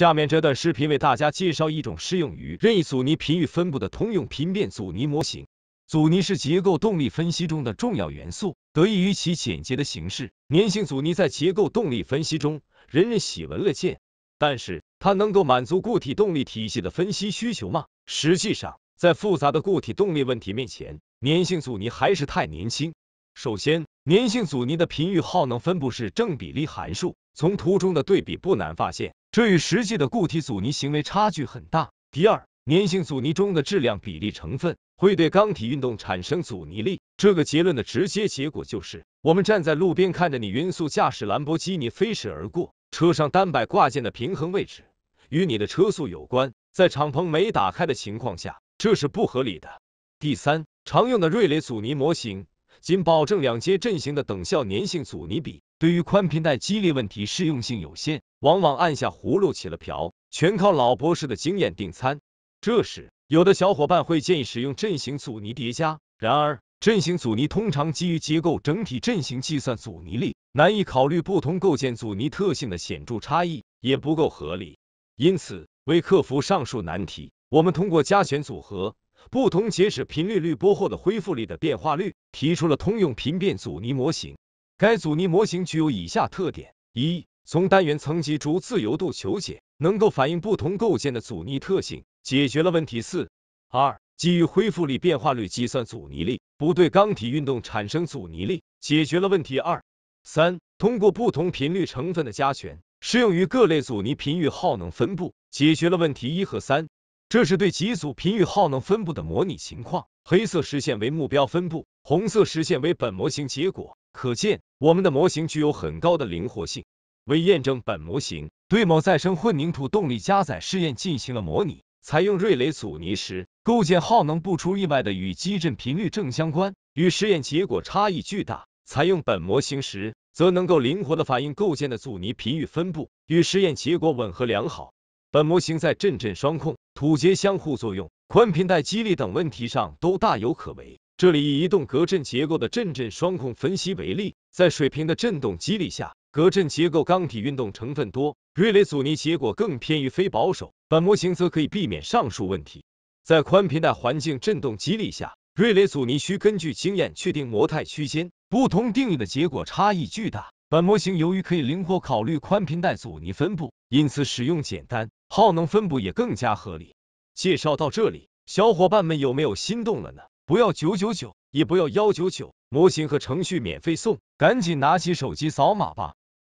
下面这段视频为大家介绍一种适用于任意阻尼频域分布的通用频变阻尼模型。阻尼是结构动力分析中的重要元素，得益于其简洁的形式，粘性阻尼在结构动力分析中人人喜闻乐见。但是，它能够满足固体动力体系的分析需求吗？实际上，在复杂的固体动力问题面前，粘性阻尼还是太年轻。首先，粘性阻尼的频域耗能分布是正比例函数。从图中的对比不难发现，这与实际的固体阻尼行为差距很大。第二，粘性阻尼中的质量比例成分会对钢体运动产生阻尼力，这个结论的直接结果就是，我们站在路边看着你匀速驾驶兰博基尼飞驰而过，车上单摆挂件的平衡位置与你的车速有关，在敞篷没打开的情况下，这是不合理的。第三，常用的瑞雷阻尼模型仅保证两阶阵型的等效粘性阻尼比。对于宽频带激励问题适用性有限，往往按下葫芦起了瓢，全靠老博士的经验定餐。这时，有的小伙伴会建议使用阵型阻尼叠加，然而阵型阻尼通常基于结构整体阵型计算阻尼力，难以考虑不同构件阻尼特性的显著差异，也不够合理。因此，为克服上述难题，我们通过加权组合不同截止频率滤波后的恢复力的变化率，提出了通用频变阻尼模型。该阻尼模型具有以下特点：一、从单元层级逐自由度求解，能够反映不同构件的阻尼特性，解决了问题四；二、基于恢复力变化率计算阻尼力，不对钢体运动产生阻尼力，解决了问题二；三、通过不同频率成分的加权，适用于各类阻尼频域耗能分布，解决了问题一和三。这是对几组频域耗能分布的模拟情况，黑色实线为目标分布，红色实线为本模型结果。可见，我们的模型具有很高的灵活性。为验证本模型，对某再生混凝土动力加载试验进行了模拟。采用瑞雷阻尼时，构件耗能不出意外的与基振频率正相关，与试验结果差异巨大。采用本模型时，则能够灵活的反映构件的阻尼频域分布，与试验结果吻合良好。本模型在阵阵双控、土结相互作用、宽频带激励等问题上都大有可为。这里以移动隔震结构的振振双控分析为例，在水平的振动激励下，隔震结构钢体运动成分多，瑞雷阻尼结果更偏于非保守。本模型则可以避免上述问题。在宽频带环境振动激励下，瑞雷阻尼需根据经验确定模态区间，不同定义的结果差异巨大。本模型由于可以灵活考虑宽频带阻尼分布，因此使用简单，耗能分布也更加合理。介绍到这里，小伙伴们有没有心动了呢？不要九九九，也不要幺九九，模型和程序免费送，赶紧拿起手机扫码吧。